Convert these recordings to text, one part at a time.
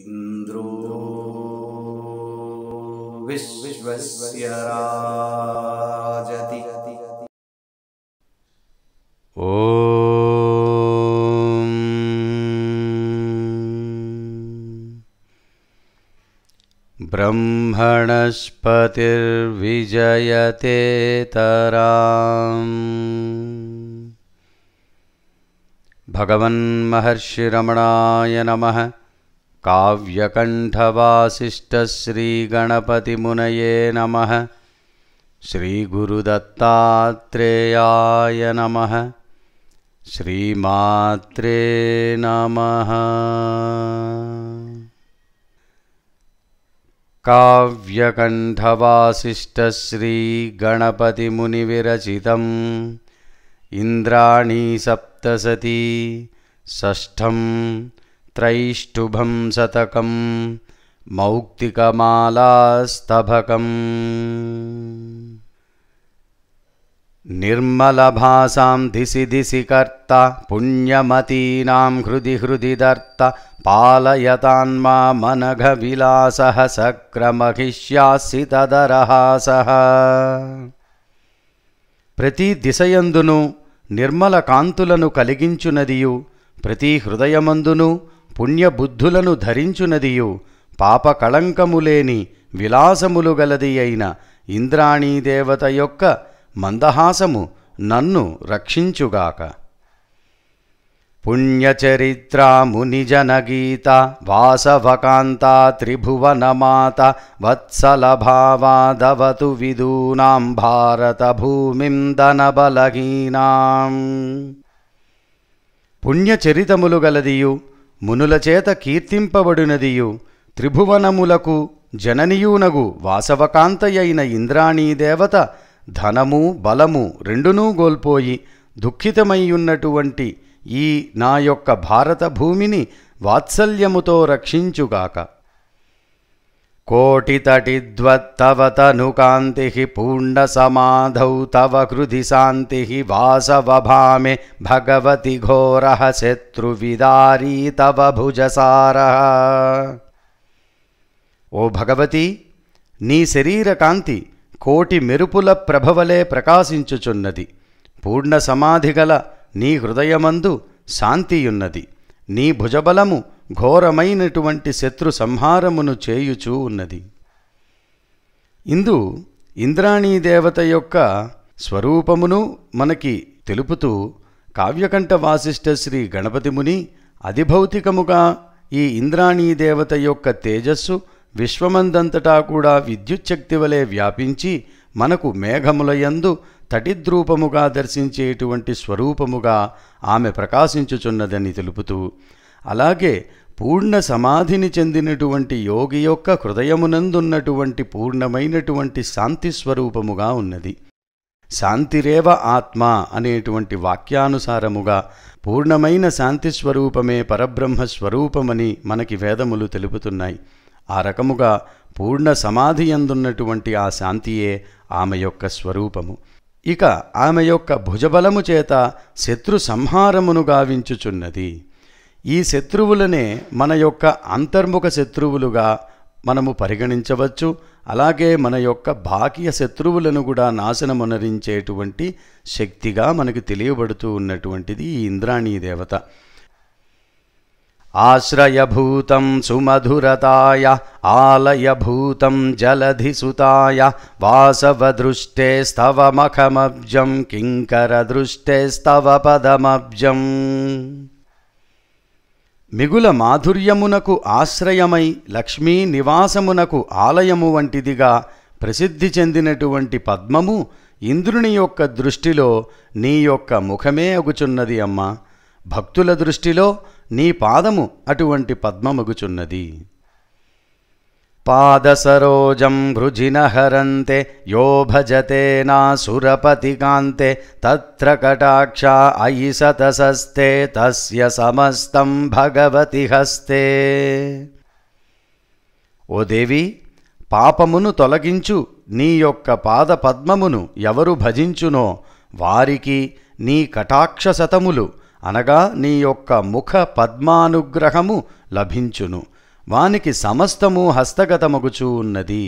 इन्द्रो विश्वस्य राजति ॐ ब्रह्मणस्पतिर्विजयते तराम् भगवन्महर्षिरमणाय नमः काव्यकण्ठवासिष्ठश्रीगणपतिमुनये नमः श्रीगुरुदत्तात्रेयाय नमः श्रीमात्रे नमः काव्यकण्ठवासिष्ठश्रीगणपतिमुनिविरचितम् इन्द्राणीसप्तसती षष्ठम् త్రైష్టుభం శతకం మౌక్తికమాలాస్తభకం నిర్మలభాసాం దిశి దిశి కర్త పుణ్యమతీనా హృది హృది దర్త పాలయతాన్మా మనఘ విలాస సక్రమహిష్యాసి తదరహాస ప్రతి దిశయందును నిర్మల కాంతులను కలిగించునదియు ప్రతి హృదయమందును పుణ్యబుద్ధులను ధరించునదియు పాపకళంకములేని విలాసములు గలది అయిన ఇంద్రాణీదేవత యొక్క మందహాసము నన్ను రక్షించుగాక పుణ్యచరిత్రమునిజనగీత వాసవకాంతా త్రిభువనమాత వత్సలభావాదవతు విదూనాం భారతభూమిం దనబలహీనాం పుణ్యచరితములు గలదియు మునులచేత కీర్తింపబడినదియు త్రిభువనములకు జననియూనగు వాసవకాంతయైన ఇంద్రాణీదేవత ధనము బలము రెండునూ గోల్పోయి దుఃఖితమయ్యున్నటువంటి ఈ నా యొక్క భారత భూమిని వాత్సల్యముతో రక్షించుగాక कोटितटिद्वत्तव तनुकान्तिः పూర్ణసమాధౌ తవ हृदि శాంతి वासवभामे భగవతి ఘోర శత్రువిదారీ తవ భుజసార ఓ భగవతి నీ శరీర కాంతి కోటి మెరుపుల ప్రభవలే ప్రకాశించుచున్నది పూర్ణ సమాధిగల నీ హృదయమందు శాంతియున్నది నీ భుజబలము ఘోరమైనటువంటి శత్రు సంహారమును చేయుచూ ఉన్నది ఇందు ఇంద్రాణీ దేవత యొక్క స్వరూపమును మనకి తెలుపుతూ కావ్యకంఠ వాసిష్ఠ శ్రీ గణపతి ముని అధిభౌతికముగా ఈ ఇంద్రాణీ దేవత యొక్క తేజస్సు విశ్వమందంతటా కూడా విద్యుచ్ఛక్తి వలె వ్యాపించి మనకు మేఘములయందు తటిద్రూపముగా దర్శించేటువంటి స్వరూపముగా ఆమె ప్రకాశించుచున్నదని తెలుపుతూ అలాగే పూర్ణ సమాధిని చెందినటువంటి యోగి యొక్క హృదయమునందున్నటువంటి పూర్ణమైనటువంటి శాంతి స్వరూపముగా ఉన్నది శాంతిరేవ ఆత్మ అనేటువంటి వాక్యానుసారముగా పూర్ణమైన శాంతి స్వరూపమే పరబ్రహ్మ స్వరూపమని మనకి వేదములు తెలుపుతున్నాయి ఆ రకముగా పూర్ణ సమాధి అందున్నటువంటి ఆ శాంతియే ఆమె యొక్క స్వరూపము ఇక ఆమె యొక్క భుజబలము చేత శత్రు సంహారమును గావించుచున్నది ఈ శత్రువులనే మన యొక్క అంతర్ముఖ శత్రువులుగా మనము పరిగణించవచ్చు అలాగే మన యొక్క బాహ్య శత్రువులను కూడా నాశనమునరించేటువంటి శక్తిగా మనకు తెలియబడుతూ ఉన్నటువంటిది ఈ ఇంద్రాణీ దేవత ఆశ్రయభూతం సుమధురతాయ ఆలయభూతం జలధిసుతాయ వాసవదృష్టే స్తవమఖమబ్జం కింకరదృష్టే స్తవ పదమబ్జం మిగుల మాధుర్యమునకు ఆశ్రయమై లక్ష్మీ నివాసమునకు ఆలయము వంటిదిగా ప్రసిద్ధి చెందినటువంటి పద్మము ఇంద్రుని యొక్క దృష్టిలో నీ యొక్క ముఖమే అగుచున్నది అమ్మ భక్తుల దృష్టిలో నీ పాదము అటువంటి పద్మమగుచున్నది पादसरोजं भृजि हरन्ते यो भजते नासुरपतिकान्ते తత్ర కటాక్షా అయి సతసస్తే తస్య సమస్తం భగవతి హస్తే ఓ దేవి పాపమును తొలగించు నీ యొక్క పాద పద్మమును ఎవరు భజించునో వారికి నీ కటాక్ష శతములు అనగా నీ యొక్క ముఖ పద్మానుగ్రహము లభించును వానికి సమస్తము హస్తగతమగుచు ఉన్నది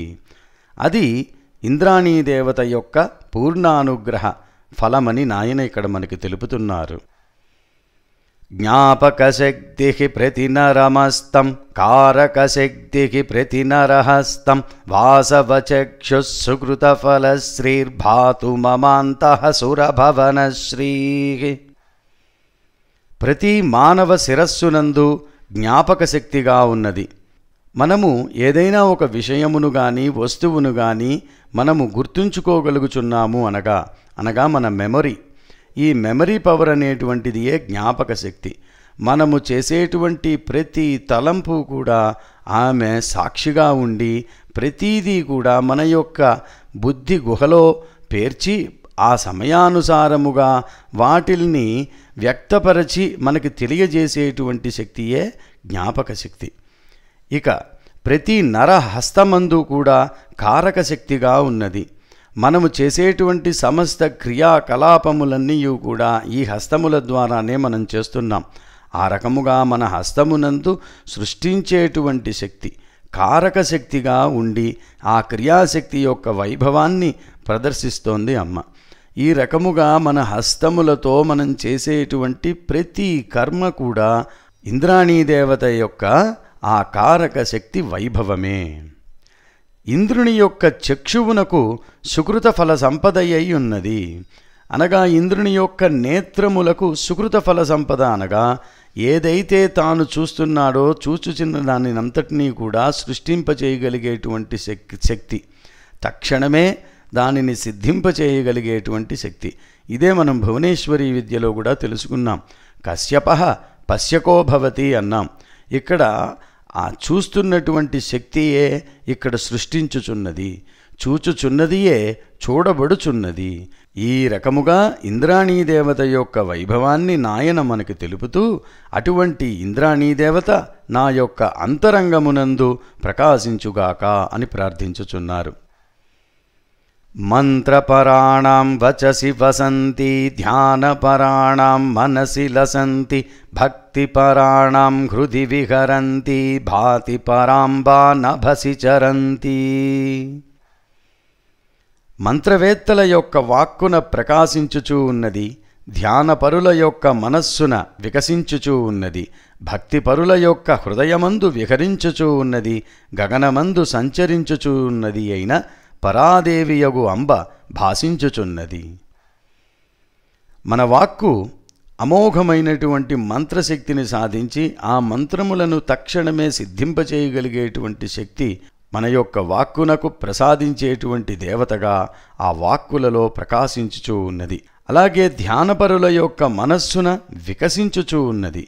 అది ఇంద్రాణీదేవత యొక్క పూర్ణానుగ్రహ ఫలమని నాయన ఇక్కడ మనకి తెలుపుతున్నారు జ్ఞాపకశక్తి నరమస్తం కారకశక్తి ప్రతినరహస్తం శ్రీర్భాతు మమాంతః సురభవనశ్రీ ప్రతి మానవ శిరస్సునందు నందు జ్ఞాపక శక్తిగా ఉన్నది మనము ఏదైనా ఒక విషయమును కానీ వస్తువును కానీ మనము గుర్తుంచుకోగలుగుచున్నాము అనగా అనగా మన మెమరీ ఈ మెమరీ పవర్ అనేటువంటిదియే జ్ఞాపక శక్తి మనము చేసేటువంటి ప్రతి తలంపు కూడా ఆమె సాక్షిగా ఉండి ప్రతీదీ కూడా మన యొక్క బుద్ధి గుహలో పేర్చి ఆ సమయానుసారముగా వాటిల్ని వ్యక్తపరచి మనకి తెలియజేసేటువంటి శక్తియే జ్ఞాపక శక్తి ఇక ప్రతి నర హస్తమందు కూడా కారక శక్తిగా ఉన్నది మనము చేసేటువంటి సమస్త క్రియాకలాపములన్నీ కూడా ఈ హస్తముల ద్వారానే మనం చేస్తున్నాం ఆ రకముగా మన హస్తమునందు సృష్టించేటువంటి శక్తి కారక శక్తిగా ఉండి ఆ క్రియాశక్తి యొక్క వైభవాన్ని ప్రదర్శిస్తోంది అమ్మ ఈ రకముగా మన హస్తములతో మనం చేసేటువంటి ప్రతి కర్మ కూడా ఇంద్రాణీదేవత యొక్క ఆ కారక శక్తి వైభవమే ఇంద్రుని యొక్క చక్షువునకు సుకృత ఫల సంపద ఉన్నది అనగా ఇంద్రుని యొక్క నేత్రములకు సుకృత ఫల సంపద అనగా ఏదైతే తాను చూస్తున్నాడో చూచుచున్న దానినంతటినీ కూడా సృష్టింపచేయగలిగేటువంటి శక్తి తక్షణమే దానిని సిద్ధింపచేయగలిగేటువంటి శక్తి ఇదే మనం భువనేశ్వరి విద్యలో కూడా తెలుసుకున్నాం కశ్యప పశ్యకో భవతి అన్నాం ఇక్కడ ఆ చూస్తున్నటువంటి శక్తియే ఇక్కడ సృష్టించుచున్నది చూచుచున్నదియే చూడబడుచున్నది ఈ రకముగా ఇంద్రాణీదేవత యొక్క వైభవాన్ని నాయన మనకు తెలుపుతూ అటువంటి ఇంద్రాణీదేవత నా యొక్క అంతరంగమునందు ప్రకాశించుగాక అని ప్రార్థించుచున్నారు మంత్రపరాణం వచసి వసంతి ధ్యానపరాణం మనసి లసంతి భక్తిపరాణం హృది విహరంతి भातिपरां वा చరంతి మంత్రవేత్తల యొక్క వాక్కున ప్రకాశించుచూ ఉన్నది ధ్యానపరుల యొక్క మనస్సున వికసించుచూ ఉన్నది భక్తిపరుల యొక్క హృదయమందు విహరించుచూ ఉన్నది గగనమందు సంచరించుచూ ఉన్నది అయిన పరాదేవియగు అంబ భాషించుచున్నది మన వాక్కు అమోఘమైనటువంటి మంత్రశక్తిని సాధించి ఆ మంత్రములను తక్షణమే సిద్ధింపచేయగలిగేటువంటి శక్తి మన యొక్క వాక్కునకు ప్రసాదించేటువంటి దేవతగా ఆ వాక్కులలో ప్రకాశించుచూ ఉన్నది అలాగే ధ్యానపరుల యొక్క మనస్సున వికసించుచూ ఉన్నది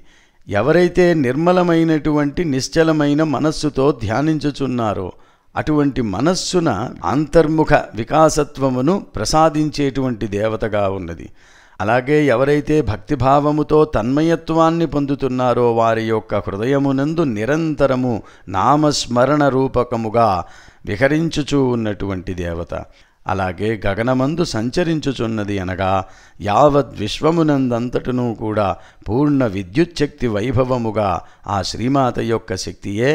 ఎవరైతే నిర్మలమైనటువంటి నిశ్చలమైన మనస్సుతో ధ్యానించుచున్నారో అటువంటి మనస్సున అంతర్ముఖ వికాసత్వమును ప్రసాదించేటువంటి దేవతగా ఉన్నది అలాగే ఎవరైతే భక్తిభావముతో తన్మయత్వాన్ని పొందుతున్నారో వారి యొక్క హృదయమునందు నిరంతరము నామస్మరణ రూపకముగా విహరించుచూ ఉన్నటువంటి దేవత అలాగే గగనమందు సంచరించుచున్నది అనగా యావద్ విశ్వమునందంతటినూ కూడా పూర్ణ విద్యుచ్ఛక్తి వైభవముగా ఆ శ్రీమాత యొక్క శక్తియే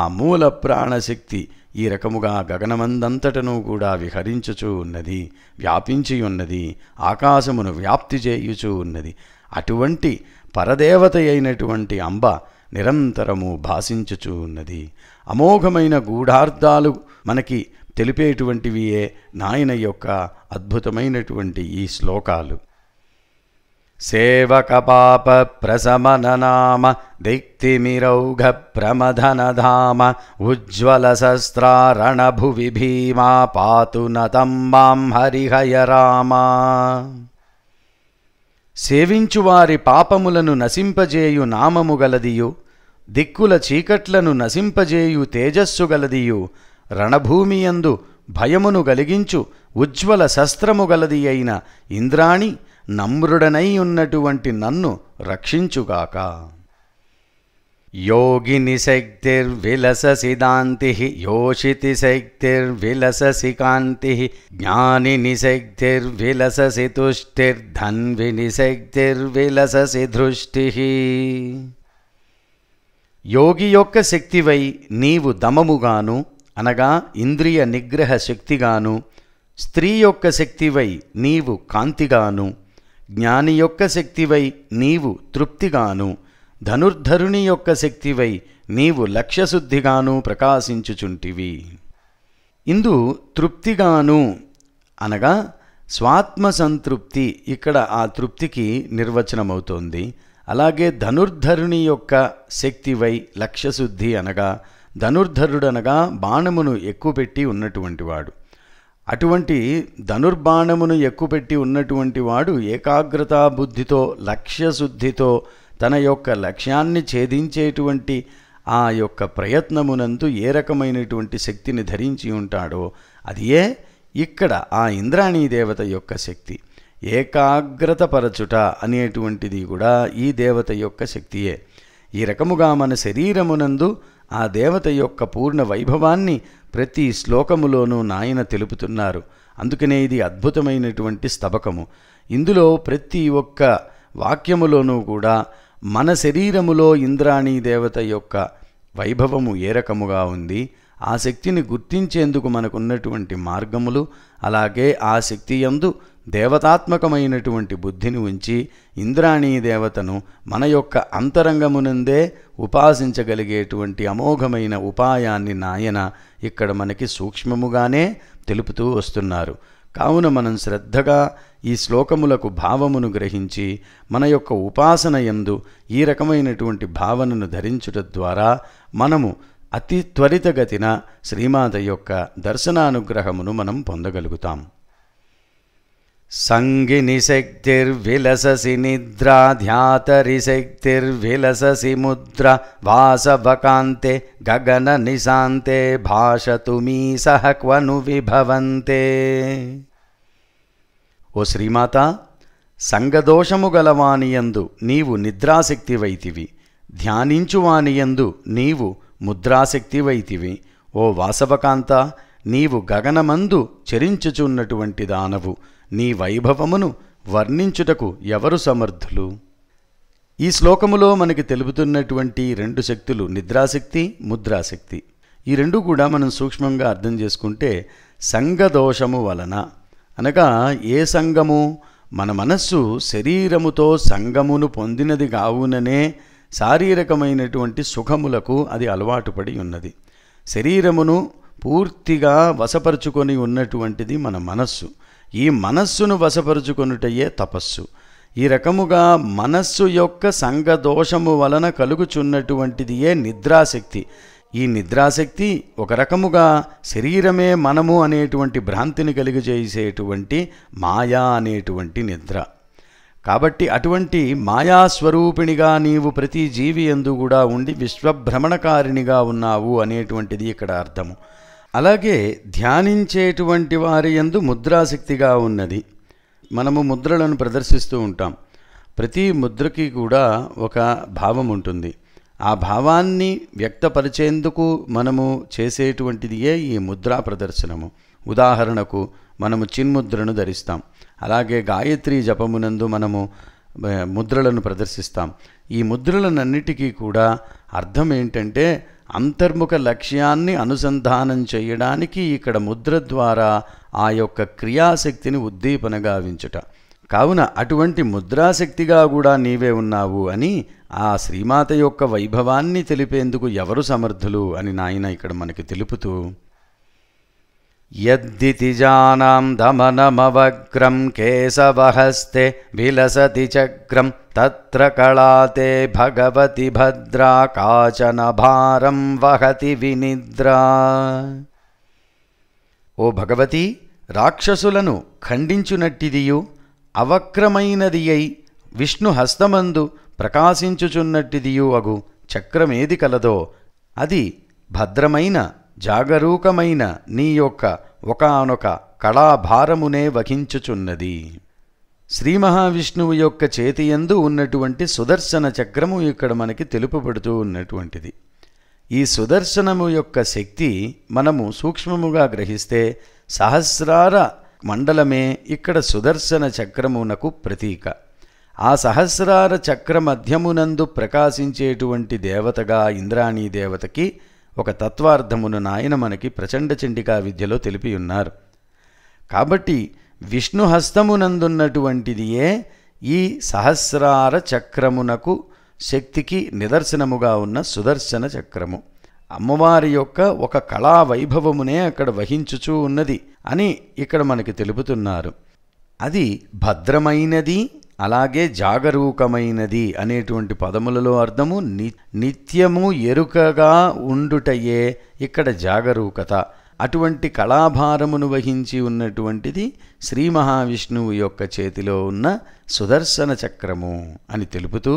ఆ మూల ప్రాణశక్తి ఈ రకముగా గగనమందంతటను కూడా విహరించుచూ ఉన్నది వ్యాపించి ఉన్నది ఆకాశమును వ్యాప్తి చేయుచూ ఉన్నది అటువంటి పరదేవత అయినటువంటి అంబ నిరంతరము భాషించుచూ ఉన్నది అమోఘమైన గూఢార్థాలు మనకి తెలిపేటువంటివియే నాయన యొక్క అద్భుతమైనటువంటి ఈ శ్లోకాలు सेवकपापप्रसमननाम दिक्तिमिरौघप्रमथनधाम ఉజ్వల भीमा पातु न मां हरिहय సేవించు సేవించువారి పాపములను నశింపజేయు నామము గలదియు దిక్కుల చీకట్లను నశింపజేయు తేజస్సు గలదియు రణభూమియందు భయమును గలిగించు ఉజ్వల శస్త్రము గలది అయిన ఇంద్రాణి నమ్రుడనై ఉన్నటువంటి నన్ను రక్షించుగాక యోగిని శక్తిర్విలససిదాంతి యోషితి శక్తిర్విలససి కాంతి జ్ఞానిని శక్తిర్విలససి తుష్టిర్ధన్విని శక్తిర్విలససి దృష్టి యోగి యొక్క శక్తివై నీవు దమముగాను అనగా ఇంద్రియ నిగ్రహ శక్తిగాను స్త్రీ యొక్క శక్తివై నీవు కాంతిగాను జ్ఞాని యొక్క శక్తివై నీవు తృప్తిగాను ధనుర్ధరుని యొక్క శక్తివై నీవు లక్ష్యశుద్ధిగాను ప్రకాశించుచుంటివి ఇందు తృప్తిగాను అనగా స్వాత్మ సంతృప్తి ఇక్కడ ఆ తృప్తికి నిర్వచనమవుతోంది అలాగే ధనుర్ధరుని యొక్క శక్తివై లక్ష్యశుద్ధి అనగా ధనుర్ధరుడనగా బాణమును ఎక్కువ పెట్టి ఉన్నటువంటి వాడు అటువంటి ధనుర్బాణమును ఎక్కుపెట్టి ఉన్నటువంటి వాడు ఏకాగ్రతాబుద్ధితో లక్ష్యశుద్ధితో తన యొక్క లక్ష్యాన్ని ఛేదించేటువంటి ఆ యొక్క ప్రయత్నమునందు ఏ రకమైనటువంటి శక్తిని ధరించి ఉంటాడో అదియే ఇక్కడ ఆ ఇంద్రాణీ దేవత యొక్క శక్తి ఏకాగ్రతపరచుట అనేటువంటిది కూడా ఈ దేవత యొక్క శక్తియే ఈ రకముగా మన శరీరమునందు ఆ దేవత యొక్క పూర్ణ వైభవాన్ని ప్రతి శ్లోకములోనూ నాయన తెలుపుతున్నారు అందుకనే ఇది అద్భుతమైనటువంటి స్తబకము ఇందులో ప్రతి ఒక్క వాక్యములోనూ కూడా మన శరీరములో ఇంద్రాణీ దేవత యొక్క వైభవము ఏ రకముగా ఉంది ఆ శక్తిని గుర్తించేందుకు మనకున్నటువంటి మార్గములు అలాగే ఆ శక్తి యందు దేవతాత్మకమైనటువంటి బుద్ధిని ఉంచి ఇంద్రాణీ దేవతను మన యొక్క అంతరంగమునందే ఉపాసించగలిగేటువంటి అమోఘమైన ఉపాయాన్ని నాయన ఇక్కడ మనకి సూక్ష్మముగానే తెలుపుతూ వస్తున్నారు కావున మనం శ్రద్ధగా ఈ శ్లోకములకు భావమును గ్రహించి మన యొక్క ఉపాసన ఎందు ఈ రకమైనటువంటి భావనను ధరించుట ద్వారా మనము అతి త్వరితగతిన శ్రీమాత యొక్క దర్శనానుగ్రహమును మనం పొందగలుగుతాం సంగిని శక్తిర్విలససి శక్తిర్విలససి ముద్ర వాసవకాంతే గగన నిశాంతే భాషతు మీ సహ క్వను విభవంతే ఓ శ్రీమాత సంగదోషము గలవానియందు నీవు నిద్రాశక్తివైతివి ధ్యానించువానియందు నీవు ముద్రాశక్తివైతివి ఓ వాసవకాంత నీవు గగనమందు చరించుచున్నటువంటి దానవు నీ వైభవమును వర్ణించుటకు ఎవరు సమర్థులు ఈ శ్లోకములో మనకి తెలుపుతున్నటువంటి రెండు శక్తులు నిద్రాశక్తి ముద్రాశక్తి ఈ రెండు కూడా మనం సూక్ష్మంగా అర్థం చేసుకుంటే సంగదోషము వలన అనగా ఏ సంగము మన మనస్సు శరీరముతో సంగమును పొందినది కావుననే శారీరకమైనటువంటి సుఖములకు అది అలవాటు పడి ఉన్నది శరీరమును పూర్తిగా వశపరుచుకొని ఉన్నటువంటిది మన మనస్సు ఈ మనస్సును వశపరుచుకొనుటయే తపస్సు ఈ రకముగా మనస్సు యొక్క సంగదోషము వలన కలుగుచున్నటువంటిదియే నిద్రాశక్తి ఈ నిద్రాశక్తి ఒక రకముగా శరీరమే మనము అనేటువంటి భ్రాంతిని కలిగజేసేటువంటి మాయా అనేటువంటి నిద్ర కాబట్టి అటువంటి మాయాస్వరూపిణిగా నీవు ప్రతి జీవి ఎందు కూడా ఉండి విశ్వభ్రమణకారిణిగా ఉన్నావు అనేటువంటిది ఇక్కడ అర్థము అలాగే ధ్యానించేటువంటి వారి ఎందు ముద్రాశక్తిగా ఉన్నది మనము ముద్రలను ప్రదర్శిస్తూ ఉంటాం ప్రతి ముద్రకి కూడా ఒక భావం ఉంటుంది ఆ భావాన్ని వ్యక్తపరిచేందుకు మనము చేసేటువంటిదియే ఈ ముద్రా ప్రదర్శనము ఉదాహరణకు మనము చిన్ముద్రను ధరిస్తాం అలాగే గాయత్రి జపమునందు మనము ముద్రలను ప్రదర్శిస్తాం ఈ ముద్రలనన్నిటికీ కూడా అర్థం ఏంటంటే అంతర్ముఖ లక్ష్యాన్ని అనుసంధానం చేయడానికి ఇక్కడ ముద్ర ద్వారా ఆ యొక్క క్రియాశక్తిని ఉద్దీపనగావించుట కావున అటువంటి ముద్రాశక్తిగా కూడా నీవే ఉన్నావు అని ఆ శ్రీమాత యొక్క వైభవాన్ని తెలిపేందుకు ఎవరు సమర్థులు అని నాయన ఇక్కడ మనకి తెలుపుతూ యద్ది జానాం దమనమవగ్రం కేశవహస్తే విలసతి చక్రం త్ర కళాతే భగవతి భద్రా కాచన భారం వహతి వినిద్రా ఓ భగవతి రాక్షసులను ఖండించునట్టిదియు అవక్రమైనది అయి విష్ణు హస్తమందు ప్రకాశించుచున్నట్టిదియు అగు చక్రమేది కలదో అది భద్రమైన జాగరూకమైన నీ యొక్క ఒకనొక కళాభారమునే వహించుచున్నది శ్రీ మహావిష్ణువు యొక్క చేతియందు ఉన్నటువంటి సుదర్శన చక్రము ఇక్కడ మనకి తెలుపబడుతూ ఉన్నటువంటిది ఈ సుదర్శనము యొక్క శక్తి మనము సూక్ష్మముగా గ్రహిస్తే సహస్రార మండలమే ఇక్కడ సుదర్శన చక్రమునకు ప్రతీక ఆ సహస్రార చక్ర మధ్యమునందు ప్రకాశించేటువంటి దేవతగా ఇంద్రాణీ దేవతకి ఒక తత్వార్థమును నాయన మనకి ప్రచండ చండికా విద్యలో తెలిపియున్నారు కాబట్టి విష్ణుహస్తమునందున్నటువంటిదియే ఈ సహస్రార చక్రమునకు శక్తికి నిదర్శనముగా ఉన్న సుదర్శన చక్రము అమ్మవారి యొక్క ఒక కళా వైభవమునే అక్కడ వహించుచూ ఉన్నది అని ఇక్కడ మనకి తెలుపుతున్నారు అది భద్రమైనది అలాగే జాగరూకమైనది అనేటువంటి పదములలో అర్థము నిత్యము ఎరుకగా ఉండుటయే ఇక్కడ జాగరూకత అటువంటి కళాభారమును వహించి ఉన్నటువంటిది శ్రీ మహావిష్ణువు యొక్క చేతిలో ఉన్న సుదర్శన చక్రము అని తెలుపుతూ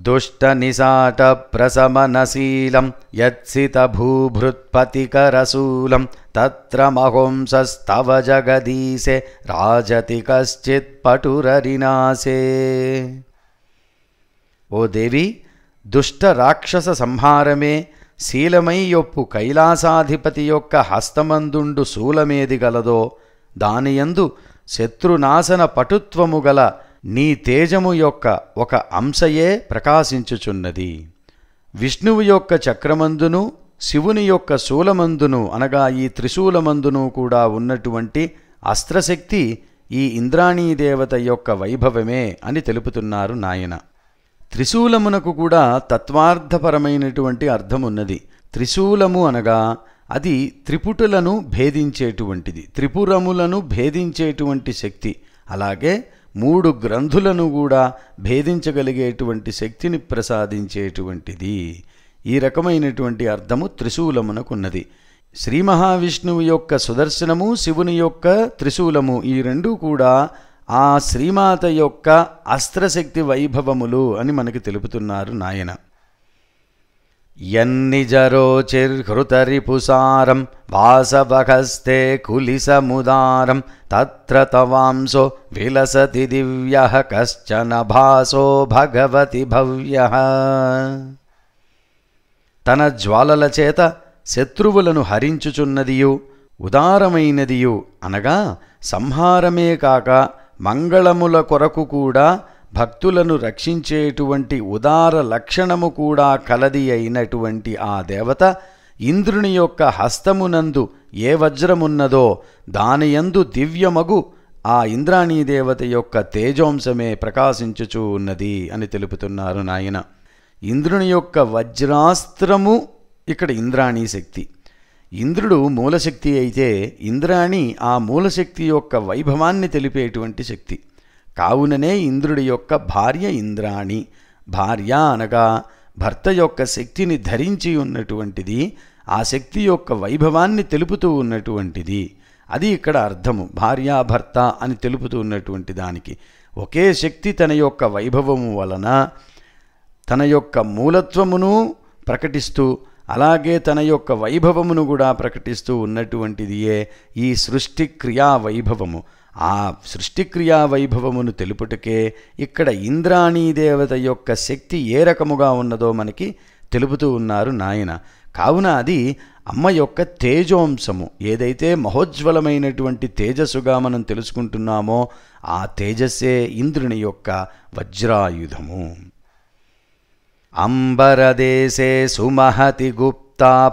భూభృత్పతికరసూలం यत्सितभूभृत्पतिकरशूलं మహోంసస్తవ జగదీశే రాజతి కశ్చిత్ పటురరినాసే ఓ దేవి దుష్ట రాక్షస సంహారమే శీలమై కైలాసాధిపతి యొక్క హస్తమందుండు శూలమేది గలదో దానియందు శత్రునాశన పటుత్వము గల నీ తేజము యొక్క ఒక అంశయే ప్రకాశించుచున్నది విష్ణువు యొక్క చక్రమందును శివుని యొక్క శూలమందును అనగా ఈ త్రిశూలమందును కూడా ఉన్నటువంటి అస్త్రశక్తి ఈ ఇంద్రాణీ దేవత యొక్క వైభవమే అని తెలుపుతున్నారు నాయన త్రిశూలమునకు కూడా తత్వార్థపరమైనటువంటి అర్థమున్నది త్రిశూలము అనగా అది త్రిపుటులను భేదించేటువంటిది త్రిపురములను భేదించేటువంటి శక్తి అలాగే మూడు గ్రంథులను కూడా భేదించగలిగేటువంటి శక్తిని ప్రసాదించేటువంటిది ఈ రకమైనటువంటి అర్థము త్రిశూలమునకున్నది శ్రీ మహావిష్ణువు యొక్క సుదర్శనము శివుని యొక్క త్రిశూలము ఈ రెండూ కూడా ఆ శ్రీమాత యొక్క అస్త్రశక్తి వైభవములు అని మనకి తెలుపుతున్నారు నాయన ఎన్నిజరోచిర్హృతరిపుసారం వాసవహస్తే కులిసముదారం తత్ర తవాంసో విలసతి దివ్య కశ్చన భాసో భగవతి భవ్య తన జ్వాలల చేత శత్రువులను హరించుచున్నదియు ఉదారమైనదియు అనగా సంహారమే కాక మంగళముల కొరకు కూడా భక్తులను రక్షించేటువంటి ఉదార లక్షణము కూడా కలది అయినటువంటి ఆ దేవత ఇంద్రుని యొక్క హస్తమునందు ఏ వజ్రమున్నదో దానియందు దివ్యమగు ఆ ఇంద్రాణీ దేవత యొక్క తేజోంశమే ప్రకాశించుచూ ఉన్నది అని తెలుపుతున్నారు నాయన ఇంద్రుని యొక్క వజ్రాస్త్రము ఇక్కడ ఇంద్రాణీ శక్తి ఇంద్రుడు మూలశక్తి అయితే ఇంద్రాణి ఆ మూలశక్తి యొక్క వైభవాన్ని తెలిపేటువంటి శక్తి కావుననే ఇంద్రుడి యొక్క భార్య ఇంద్రాణి భార్య అనగా భర్త యొక్క శక్తిని ధరించి ఉన్నటువంటిది ఆ శక్తి యొక్క వైభవాన్ని తెలుపుతూ ఉన్నటువంటిది అది ఇక్కడ అర్థము భార్యాభర్త అని తెలుపుతూ ఉన్నటువంటి దానికి ఒకే శక్తి తన యొక్క వైభవము వలన తన యొక్క మూలత్వమును ప్రకటిస్తూ అలాగే తన యొక్క వైభవమును కూడా ప్రకటిస్తూ ఉన్నటువంటిదియే ఈ సృష్టి క్రియా వైభవము ఆ సృష్టిక్రియా వైభవమును తెలుపుటకే ఇక్కడ ఇంద్రాణీదేవత యొక్క శక్తి ఏ రకముగా ఉన్నదో మనకి తెలుపుతూ ఉన్నారు నాయన కావున అది అమ్మ యొక్క తేజోంశము ఏదైతే మహోజ్వలమైనటువంటి తేజస్సుగా మనం తెలుసుకుంటున్నామో ఆ తేజస్సే ఇంద్రుని యొక్క వజ్రాయుధము అంబరదేశే సుమహతి గుప్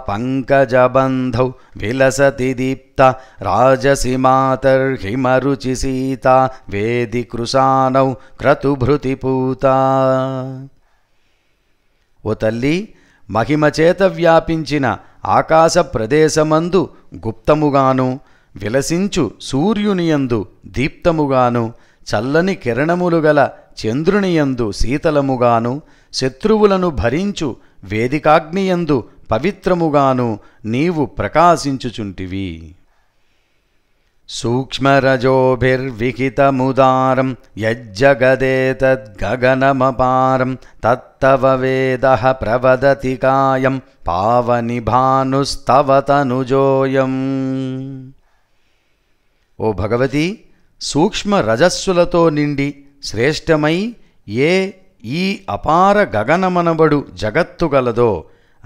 పంకజబంధ విలసతి దీప్త రాజసిమాతర్హిమరుచి సీత వేది కృశానౌ క్రతుభృతి పూత ఓ తల్లి మహిమచేత వ్యాపించిన ఆకాశ ప్రదేశమందు గుప్తముగాను విలసించు సూర్యునియందు దీప్తముగాను చల్లని కిరణములు గల చంద్రునియందు శీతలముగాను శత్రువులను భరించు వేదికాగ్నియందు పవిత్రముగాను నీవు ప్రకాశించుచుంటివి సూక్ష్మరజోభిర్విహితముదారం యజ్జగదేతద్గగనమపారం తత్తవ వేద ప్రవదతి కాయం పావని భానుస్తవతనుజోయం ఓ భగవతి సూక్ష్మ రజస్సులతో నిండి శ్రేష్టమై ఏ ఈ అపార గగనమనబడు జగత్తు గలదో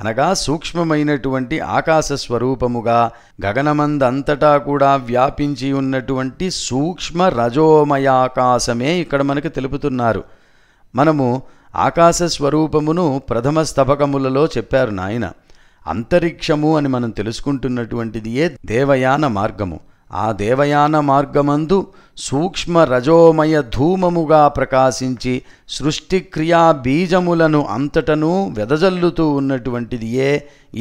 అనగా సూక్ష్మమైనటువంటి ఆకాశ స్వరూపముగా గగనమందంతటా కూడా వ్యాపించి ఉన్నటువంటి సూక్ష్మ రజోమయాకాశమే ఇక్కడ మనకు తెలుపుతున్నారు మనము ఆకాశ స్వరూపమును ప్రథమ స్తభకములలో చెప్పారు నాయన అంతరిక్షము అని మనం తెలుసుకుంటున్నటువంటిది ఏ దేవయాన మార్గము ఆ దేవయాన మార్గమందు సూక్ష్మ రజోమయ ధూమముగా ప్రకాశించి సృష్టిక్రియా బీజములను అంతటను వెదజల్లుతూ ఉన్నటువంటిది ఏ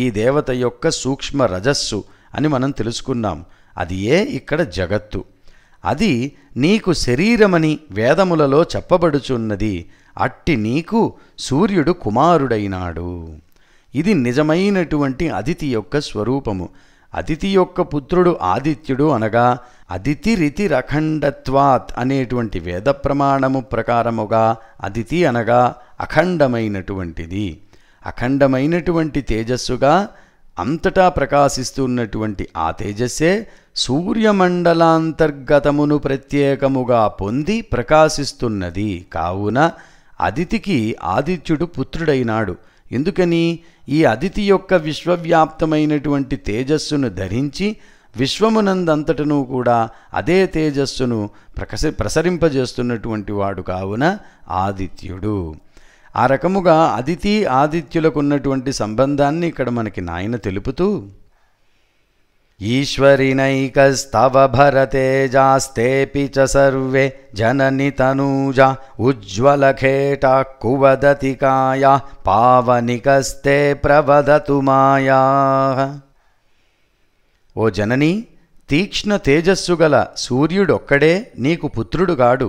ఈ దేవత యొక్క సూక్ష్మ రజస్సు అని మనం తెలుసుకున్నాం అది ఏ ఇక్కడ జగత్తు అది నీకు శరీరమని వేదములలో చెప్పబడుచున్నది అట్టి నీకు సూర్యుడు కుమారుడైనాడు ఇది నిజమైనటువంటి అదితి యొక్క స్వరూపము అతిథి యొక్క పుత్రుడు ఆదిత్యుడు అనగా అదితి రితి రఖండత్వాత్ అనేటువంటి వేద ప్రమాణము ప్రకారముగా అదితి అనగా అఖండమైనటువంటిది అఖండమైనటువంటి తేజస్సుగా అంతటా ప్రకాశిస్తున్నటువంటి ఆ తేజస్సే సూర్యమండలాంతర్గతమును ప్రత్యేకముగా పొంది ప్రకాశిస్తున్నది కావున అదితికి ఆదిత్యుడు పుత్రుడైనాడు ఎందుకని ఈ అదితి యొక్క విశ్వవ్యాప్తమైనటువంటి తేజస్సును ధరించి విశ్వమునందంతటను కూడా అదే తేజస్సును ప్రకసి ప్రసరింపజేస్తున్నటువంటి వాడు కావున ఆదిత్యుడు ఆ రకముగా అదితి ఆదిత్యులకు ఉన్నటువంటి సంబంధాన్ని ఇక్కడ మనకి నాయన తెలుపుతూ ईश्वरिनैकस्तव भरतेजास्तेऽपि జనని सर्वे जननि तनूजा उज्ज्वलखेटाः कुवदतिकाया पावनिकस्ते ఓ జనని తీక్ష్ణ తేజస్సు గల సూర్యుడొక్కడే నీకు పుత్రుడుగాడు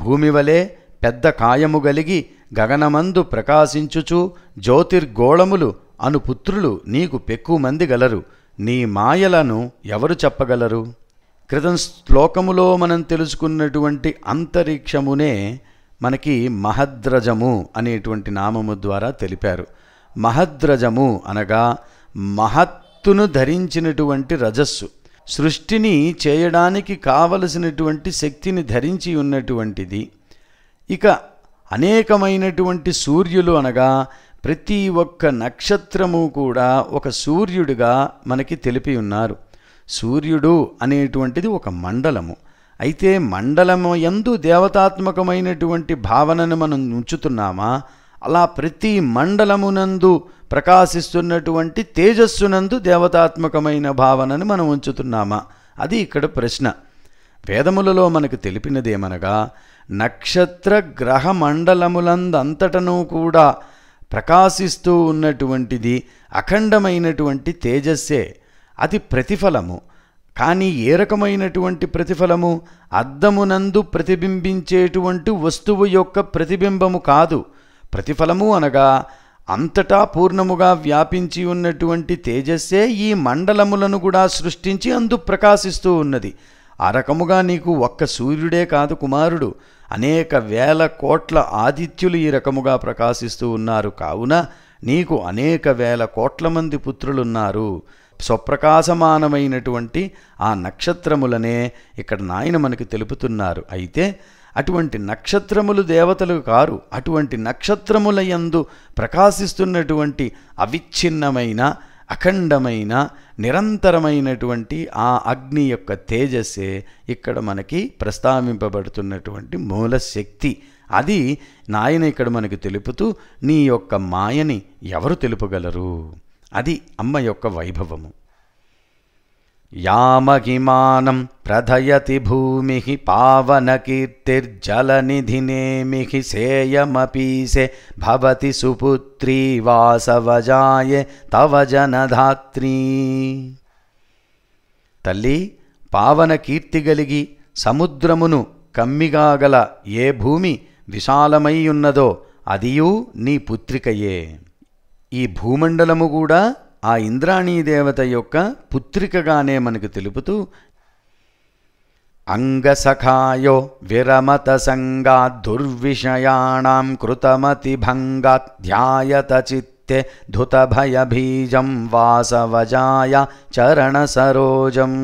భూమివలే పెద్ద కాయము గలిగి గగనమందు ప్రకాశించుచు జ్యోతిర్గోళములు అను పుత్రులు నీకు పెక్కుమంది గలరు నీ మాయలను ఎవరు చెప్పగలరు క్రితం శ్లోకములో మనం తెలుసుకున్నటువంటి అంతరిక్షమునే మనకి మహద్రజము అనేటువంటి నామము ద్వారా తెలిపారు మహద్రజము అనగా మహత్తును ధరించినటువంటి రజస్సు సృష్టిని చేయడానికి కావలసినటువంటి శక్తిని ధరించి ఉన్నటువంటిది ఇక అనేకమైనటువంటి సూర్యులు అనగా ప్రతి ఒక్క నక్షత్రము కూడా ఒక సూర్యుడిగా మనకి తెలిపి ఉన్నారు సూర్యుడు అనేటువంటిది ఒక మండలము అయితే మండలము ఎందు దేవతాత్మకమైనటువంటి భావనను మనం ఉంచుతున్నామా అలా ప్రతి మండలమునందు ప్రకాశిస్తున్నటువంటి తేజస్సునందు దేవతాత్మకమైన భావనను మనం ఉంచుతున్నామా అది ఇక్కడ ప్రశ్న వేదములలో మనకు తెలిపినదేమనగా నక్షత్ర గ్రహ మండలములందంతటను కూడా ప్రకాశిస్తూ ఉన్నటువంటిది అఖండమైనటువంటి తేజస్సే అది ప్రతిఫలము కానీ ఏ రకమైనటువంటి ప్రతిఫలము అద్దమునందు ప్రతిబింబించేటువంటి వస్తువు యొక్క ప్రతిబింబము కాదు ప్రతిఫలము అనగా అంతటా పూర్ణముగా వ్యాపించి ఉన్నటువంటి తేజస్సే ఈ మండలములను కూడా సృష్టించి అందు ప్రకాశిస్తూ ఉన్నది ఆ రకముగా నీకు ఒక్క సూర్యుడే కాదు కుమారుడు అనేక వేల కోట్ల ఆదిత్యులు ఈ రకముగా ప్రకాశిస్తూ ఉన్నారు కావున నీకు అనేక వేల కోట్ల మంది పుత్రులున్నారు స్వప్రకాశమానమైనటువంటి ఆ నక్షత్రములనే ఇక్కడ నాయన మనకి తెలుపుతున్నారు అయితే అటువంటి నక్షత్రములు దేవతలు కారు అటువంటి నక్షత్రముల యందు ప్రకాశిస్తున్నటువంటి అవిచ్ఛిన్నమైన అఖండమైన నిరంతరమైనటువంటి ఆ అగ్ని యొక్క తేజస్సే ఇక్కడ మనకి ప్రస్తావింపబడుతున్నటువంటి మూల శక్తి అది నాయన ఇక్కడ మనకి తెలుపుతూ నీ యొక్క మాయని ఎవరు తెలుపగలరు అది అమ్మ యొక్క వైభవము यामहिमानं ప్రధయతి భూమి पावनकीर्तिर्जलनिधिनेमिः సేయమీసే భవతి సుపుత్రీ వాసవజాయ తవ జనధాత్రీ తల్లి పావన కీర్తి గలిగి సముద్రమును కమ్మిగా గల ఏ భూమి విశాలమై అదియూ నీ పుత్రికయే ఈ భూమండలము కూడా ఆ ఇంద్రాణీ దేవత యొక్క పుత్రికగానే మనకు తెలుపుతూ అంగసఖాయో విరమత సంగా దుర్విషయాణం భంగా ధ్యాయత చిత్తే ధుతభయబీజం వాసవజాయ చరణ సరోజం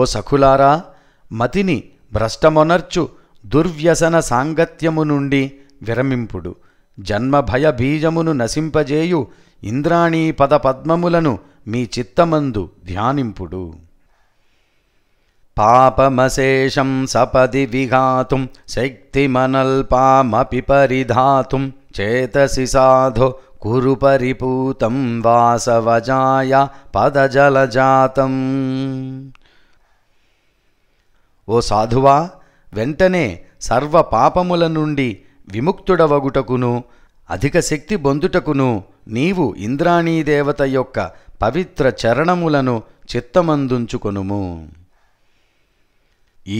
ఓ సఖులారా మతిని భ్రష్టమొనర్చు దుర్వ్యసన సాంగత్యము నుండి విరమింపుడు జన్మభయ బీజమును నశింపజేయు ఇంద్రాణీ పద పద్మములను మీ చిత్తమందు ధ్యానింపుడు పాపమశేషం సపది విఘాతుం శక్తిమనల్పామపి పరిధాతు చేతసి సాధో కురు పరిపూతం వాసవజాయ పదజలజాతం ఓ సాధువా వెంటనే సర్వ పాపముల నుండి విముక్తుడవగుటకును అధిక శక్తి బొందుటకును నీవు ఇంద్రాణీదేవత యొక్క పవిత్ర చరణములను చిత్తమందుంచుకొనుము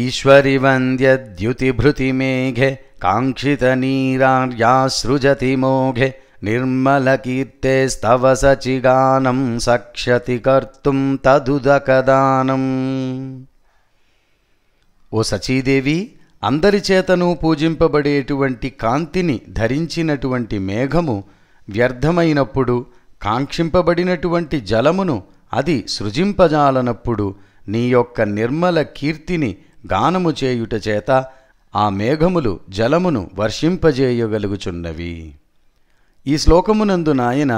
ఈశ్వరి వంద్యద్యుతిభృతి మేఘె కాంక్షిత నీరార్యాసృజతి నిర్మల నిర్మలకీర్తే స్తవ సచిగానం సక్షతి కర్తుం తదుదకదానం ఓ సచీదేవి అందరి చేతను పూజింపబడేటువంటి కాంతిని ధరించినటువంటి మేఘము వ్యర్థమైనప్పుడు కాంక్షింపబడినటువంటి జలమును అది సృజింపజాలనప్పుడు నీ యొక్క నిర్మల కీర్తిని గానము చేయుట చేత ఆ మేఘములు జలమును వర్షింపజేయగలుగుచున్నవి ఈ శ్లోకమునందు నాయన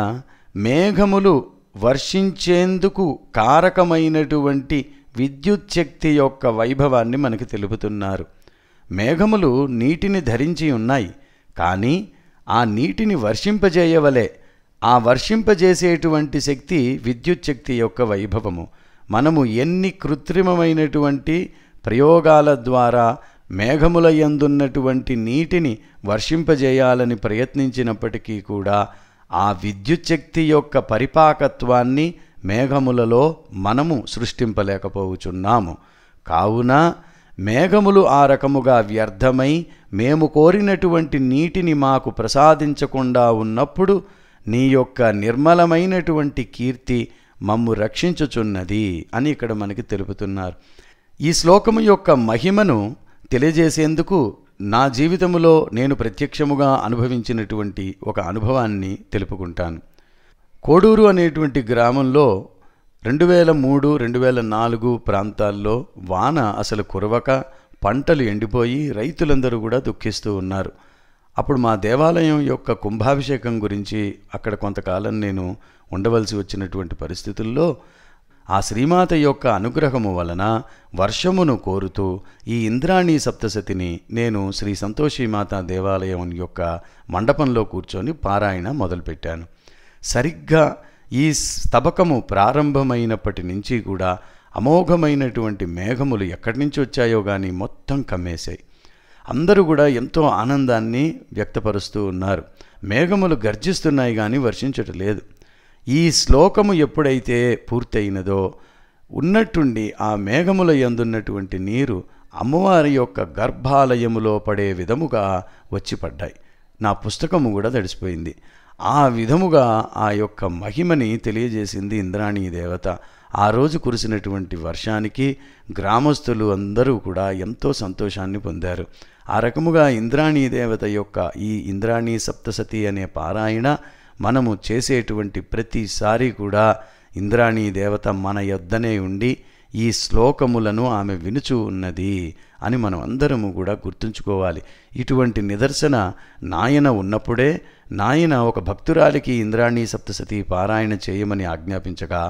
మేఘములు వర్షించేందుకు కారకమైనటువంటి విద్యుచ్ఛక్తి యొక్క వైభవాన్ని మనకు తెలుపుతున్నారు మేఘములు నీటిని ధరించి ఉన్నాయి కానీ ఆ నీటిని వర్షింపజేయవలే ఆ వర్షింపజేసేటువంటి శక్తి విద్యుత్ శక్తి యొక్క వైభవము మనము ఎన్ని కృత్రిమమైనటువంటి ప్రయోగాల ద్వారా మేఘముల ఎందున్నటువంటి నీటిని వర్షింపజేయాలని ప్రయత్నించినప్పటికీ కూడా ఆ విద్యుత్ శక్తి యొక్క పరిపాకత్వాన్ని మేఘములలో మనము సృష్టింపలేకపోవచున్నాము కావున మేఘములు ఆ రకముగా వ్యర్థమై మేము కోరినటువంటి నీటిని మాకు ప్రసాదించకుండా ఉన్నప్పుడు నీ యొక్క నిర్మలమైనటువంటి కీర్తి మమ్ము రక్షించుచున్నది అని ఇక్కడ మనకి తెలుపుతున్నారు ఈ శ్లోకము యొక్క మహిమను తెలియజేసేందుకు నా జీవితములో నేను ప్రత్యక్షముగా అనుభవించినటువంటి ఒక అనుభవాన్ని తెలుపుకుంటాను కోడూరు అనేటువంటి గ్రామంలో రెండు వేల మూడు రెండు వేల నాలుగు ప్రాంతాల్లో వాన అసలు కురవక పంటలు ఎండిపోయి రైతులందరూ కూడా దుఃఖిస్తూ ఉన్నారు అప్పుడు మా దేవాలయం యొక్క కుంభాభిషేకం గురించి అక్కడ కొంతకాలం నేను ఉండవలసి వచ్చినటువంటి పరిస్థితుల్లో ఆ శ్రీమాత యొక్క అనుగ్రహము వలన వర్షమును కోరుతూ ఈ ఇంద్రాణి సప్తశతిని నేను శ్రీ మాత దేవాలయం యొక్క మండపంలో కూర్చొని పారాయణ మొదలుపెట్టాను సరిగ్గా ఈ స్తబకము ప్రారంభమైనప్పటి నుంచి కూడా అమోఘమైనటువంటి మేఘములు ఎక్కడి నుంచి వచ్చాయో కానీ మొత్తం కమ్మేశాయి అందరూ కూడా ఎంతో ఆనందాన్ని వ్యక్తపరుస్తూ ఉన్నారు మేఘములు గర్జిస్తున్నాయి కానీ వర్షించటం లేదు ఈ శ్లోకము ఎప్పుడైతే పూర్తయినదో ఉన్నట్టుండి ఆ మేఘముల ఎందున్నటువంటి నీరు అమ్మవారి యొక్క గర్భాలయములో పడే విధముగా వచ్చిపడ్డాయి నా పుస్తకము కూడా తడిసిపోయింది ఆ విధముగా ఆ యొక్క మహిమని తెలియజేసింది ఇంద్రాణీ దేవత ఆ రోజు కురిసినటువంటి వర్షానికి గ్రామస్తులు అందరూ కూడా ఎంతో సంతోషాన్ని పొందారు ఆ రకముగా ఇంద్రాణీ దేవత యొక్క ఈ ఇంద్రాణీ సప్తసతి అనే పారాయణ మనము చేసేటువంటి ప్రతిసారి కూడా ఇంద్రాణీ దేవత మన యొద్దనే ఉండి ఈ శ్లోకములను ఆమె వినుచు ఉన్నది అని మనం అందరము కూడా గుర్తుంచుకోవాలి ఇటువంటి నిదర్శన నాయన ఉన్నప్పుడే నాయన ఒక భక్తురాలికి ఇంద్రాణి సప్తసతి పారాయణ చేయమని ఆజ్ఞాపించగా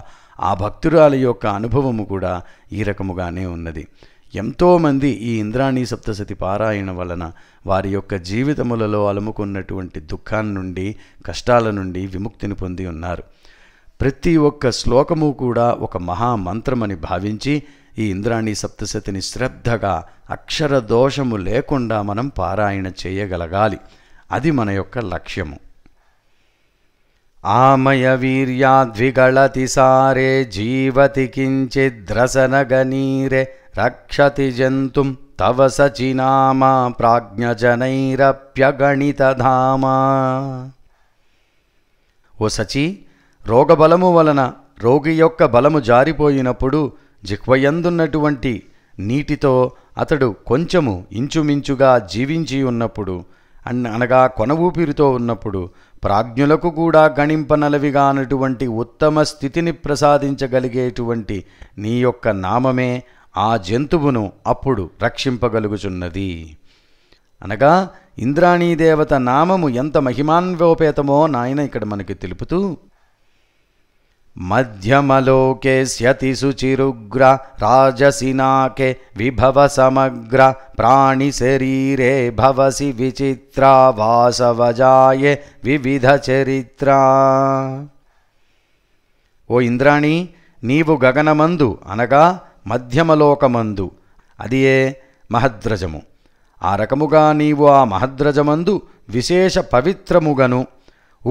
ఆ భక్తురాలి యొక్క అనుభవము కూడా ఈ రకముగానే ఉన్నది ఎంతోమంది ఈ ఇంద్రాణి సప్తశతి పారాయణ వలన వారి యొక్క జీవితములలో అలుముకున్నటువంటి దుఃఖాన్ని నుండి కష్టాల నుండి విముక్తిని పొంది ఉన్నారు ప్రతి ఒక్క శ్లోకము కూడా ఒక మహామంత్రమని భావించి ఈ ఇంద్రాణి సప్తశతిని శ్రద్ధగా అక్షర దోషము లేకుండా మనం పారాయణ చేయగలగాలి అది మన యొక్క లక్ష్యము ఆమయ వీర్యాద్విగళతి సారే జీవతి కించిద్రసనగనీరే రక్షతి జంతుం తవ సచినామా ప్రాజ్ఞజనైరప్యగణితధామా ఓ సచి రోగబలము వలన రోగి యొక్క బలము జారిపోయినప్పుడు జిహ్వయందున్నటువంటి నీటితో అతడు కొంచెము ఇంచుమించుగా జీవించి ఉన్నప్పుడు అన్ అనగా కొన ఊపిరితో ఉన్నప్పుడు ప్రాజ్ఞులకు కూడా గణింపనలవిగా ఉత్తమ స్థితిని ప్రసాదించగలిగేటువంటి నీ యొక్క నామమే ఆ జంతువును అప్పుడు రక్షింపగలుగుచున్నది అనగా ఇంద్రాణీదేవత నామము ఎంత మహిమాన్వోపేతమో నాయన ఇక్కడ మనకి తెలుపుతూ మధ్యమలోకే मध्यमलोके విభవ సమగ్ర ప్రాణి శరీరే భవసి విచిత్ర వాసవజాయ వివిధ చరిత్ర ఓ ఇంద్రాణి నీవు గగనమందు అనగా మధ్యమలోకమందు అది ఏ మహద్రజము ఆ రకముగా నీవు ఆ మహద్రజమందు విశేష పవిత్రముగను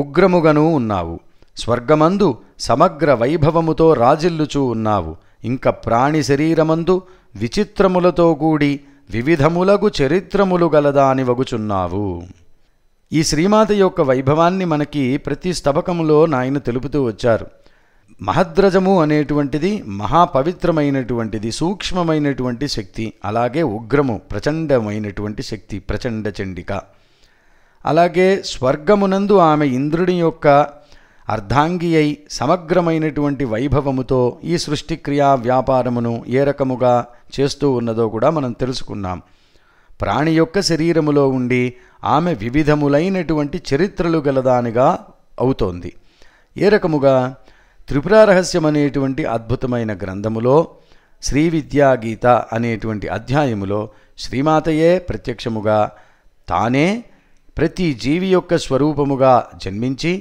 ఉగ్రముగను ఉన్నావు స్వర్గమందు సమగ్ర వైభవముతో రాజిల్లుచూ ఉన్నావు ఇంక ప్రాణి శరీరమందు విచిత్రములతో కూడి వివిధములగు చరిత్రములు గలదాని వగుచున్నావు ఈ శ్రీమాత యొక్క వైభవాన్ని మనకి ప్రతి స్తబకములో నాయన తెలుపుతూ వచ్చారు మహద్రజము అనేటువంటిది మహాపవిత్రమైనటువంటిది సూక్ష్మమైనటువంటి శక్తి అలాగే ఉగ్రము ప్రచండమైనటువంటి శక్తి ప్రచండ చండిక అలాగే స్వర్గమునందు ఆమె ఇంద్రుని యొక్క అర్ధాంగి అయి సమగ్రమైనటువంటి వైభవముతో ఈ సృష్టి క్రియా వ్యాపారమును ఏ రకముగా చేస్తూ ఉన్నదో కూడా మనం తెలుసుకున్నాం ప్రాణి యొక్క శరీరములో ఉండి ఆమె వివిధములైనటువంటి చరిత్రలు గలదానిగా అవుతోంది ఏ రకముగా త్రిపురారహస్యం అనేటువంటి అద్భుతమైన గ్రంథములో శ్రీ విద్యా గీత అనేటువంటి అధ్యాయములో శ్రీమాతయే ప్రత్యక్షముగా తానే ప్రతి జీవి యొక్క స్వరూపముగా జన్మించి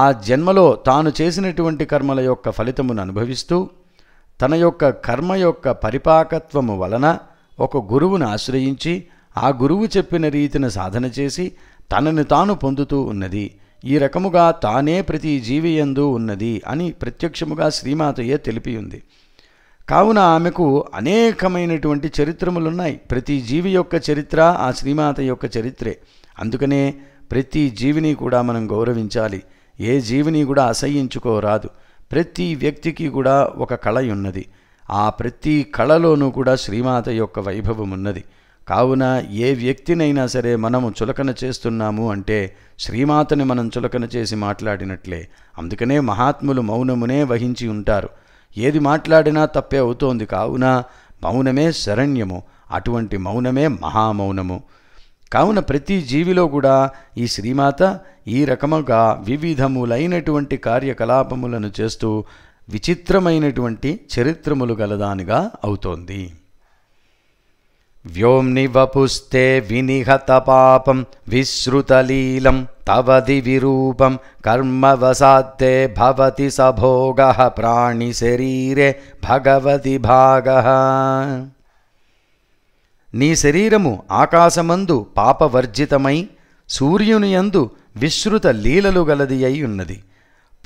ఆ జన్మలో తాను చేసినటువంటి కర్మల యొక్క ఫలితమును అనుభవిస్తూ తన యొక్క కర్మ యొక్క పరిపాకత్వము వలన ఒక గురువును ఆశ్రయించి ఆ గురువు చెప్పిన రీతిన సాధన చేసి తనను తాను పొందుతూ ఉన్నది ఈ రకముగా తానే ప్రతి జీవియందు ఉన్నది అని ప్రత్యక్షముగా శ్రీమాతయ్య తెలిపి ఉంది కావున ఆమెకు అనేకమైనటువంటి చరిత్రములున్నాయి ప్రతి జీవి యొక్క చరిత్ర ఆ శ్రీమాత యొక్క చరిత్రే అందుకనే ప్రతి జీవిని కూడా మనం గౌరవించాలి ఏ జీవిని కూడా అసహించుకోరాదు ప్రతి వ్యక్తికి కూడా ఒక కళ ఉన్నది ఆ ప్రతి కళలోనూ కూడా శ్రీమాత యొక్క వైభవం ఉన్నది కావున ఏ వ్యక్తినైనా సరే మనము చులకన చేస్తున్నాము అంటే శ్రీమాతని మనం చులకన చేసి మాట్లాడినట్లే అందుకనే మహాత్ములు మౌనమునే వహించి ఉంటారు ఏది మాట్లాడినా తప్పే అవుతోంది కావున మౌనమే శరణ్యము అటువంటి మౌనమే మహామౌనము కావున ప్రతి జీవిలో కూడా ఈ శ్రీమాత ఈ రకముగా వివిధములైనటువంటి కార్యకలాపములను చేస్తూ విచిత్రమైనటువంటి చరిత్రములు గలదానిగా అవుతోంది వ్యోంని వపుస్తే వినిహత పాపం విశ్రుతలీలం తవది విరూపం కర్మవసాత్తే భవతి సభోగ ప్రాణి శరీరే భగవతి భాగ నీ శరీరము ఆకాశమందు పాపవర్జితమై సూర్యునియందు విశ్రుత లీలలు గలది అయి ఉన్నది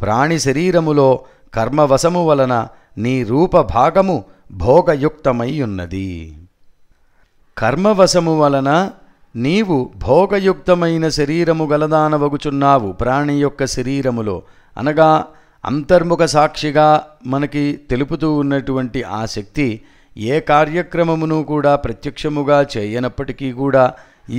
ప్రాణి శరీరములో కర్మవశము వలన నీ రూపభాగము భోగయుక్తమై ఉన్నది కర్మవశము వలన నీవు భోగయుక్తమైన శరీరము గలదానవగుచున్నావు ప్రాణి యొక్క శరీరములో అనగా అంతర్ముఖ సాక్షిగా మనకి తెలుపుతూ ఉన్నటువంటి ఆ శక్తి ఏ కార్యక్రమమును కూడా ప్రత్యక్షముగా చేయనప్పటికీ కూడా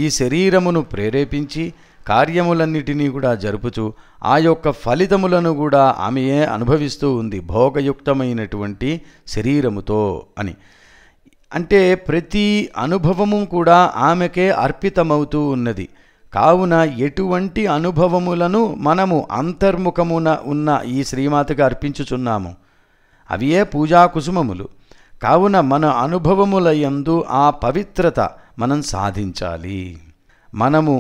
ఈ శరీరమును ప్రేరేపించి కార్యములన్నిటినీ కూడా జరుపుచు ఆ యొక్క ఫలితములను కూడా ఆమెయే అనుభవిస్తూ ఉంది భోగయుక్తమైనటువంటి శరీరముతో అని అంటే ప్రతి అనుభవము కూడా ఆమెకే అర్పితమవుతూ ఉన్నది కావున ఎటువంటి అనుభవములను మనము అంతర్ముఖమున ఉన్న ఈ శ్రీమాతకి అర్పించుచున్నాము అవియే పూజా కుసుమములు కావున మన అనుభవముల యందు ఆ పవిత్రత మనం సాధించాలి మనము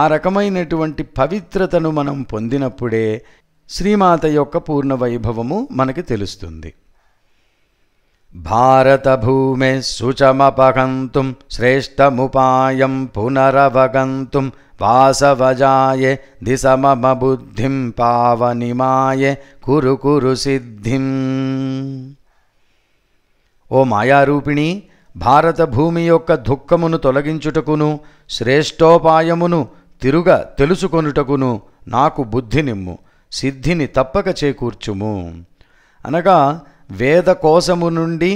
ఆ రకమైనటువంటి పవిత్రతను మనం పొందినప్పుడే శ్రీమాత యొక్క పూర్ణ వైభవము మనకి తెలుస్తుంది భారతభూమే శుచమపగంతుం శ్రేష్టముపాయం పునరవగంతుం వాసవజాయ దిశమమబుద్ధిం పావనిమాయ కురు కురు సిద్ధిం ఓ మాయారూపిణి భారత భూమి యొక్క దుఃఖమును తొలగించుటకును శ్రేష్టోపాయమును తిరుగ తెలుసుకొనుటకును నాకు బుద్ధినిమ్ము సిద్ధిని తప్పక చేకూర్చుము అనగా వేదకోశము నుండి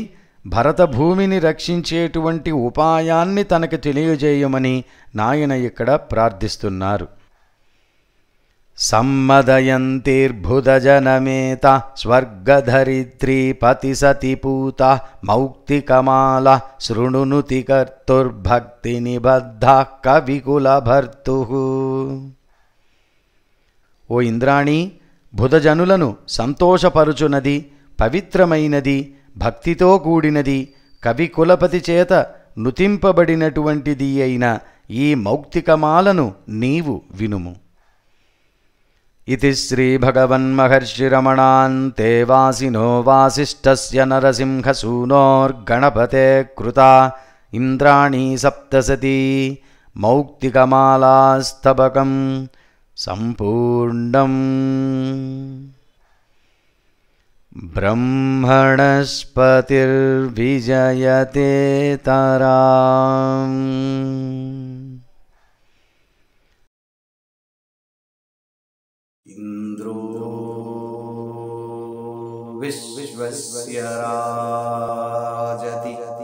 భరతభూమిని రక్షించేటువంటి ఉపాయాన్ని తనకు తెలియజేయమని నాయన ఇక్కడ ప్రార్థిస్తున్నారు సమ్మదయంతిర్భుదజనమేత స్వర్గధరిత్రీపతిసతి పూత మౌక్తికమాల శృణునుతి కర్తుర్భక్తి నిబద్ధ కవికులభర్తు ఓ ఇంద్రాణి భుధజనులను సంతోషపరుచునది పవిత్రమైనది భక్తితో కూడినది కవి కులపతి చేత నుతింపబడినటువంటిది అయిన ఈ మౌక్తికమాలను నీవు వినుము श्रीभगवन्महर्षिमणाते वासीनो वासिनो वासिष्ठस्य नरसिंहसूनोर्गणपते कृता इन्द्राणी सप्तसती मौक्तिकमालास्तबकं सम्पूर्णम् ब्रह्मणस्पतिर्विजयते तराम् विश्वस्य राजति